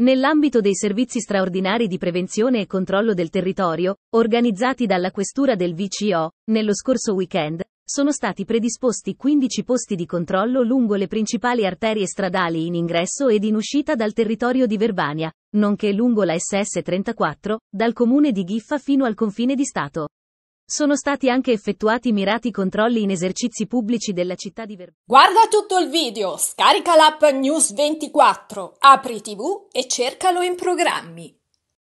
Nell'ambito dei servizi straordinari di prevenzione e controllo del territorio, organizzati dalla Questura del VCO, nello scorso weekend, sono stati predisposti 15 posti di controllo lungo le principali arterie stradali in ingresso ed in uscita dal territorio di Verbania, nonché lungo la SS34, dal comune di Giffa fino al confine di Stato. Sono stati anche effettuati mirati controlli in esercizi pubblici della città di Verbano. Guarda tutto il video, scarica l'app News 24, apri TV e cercalo in programmi.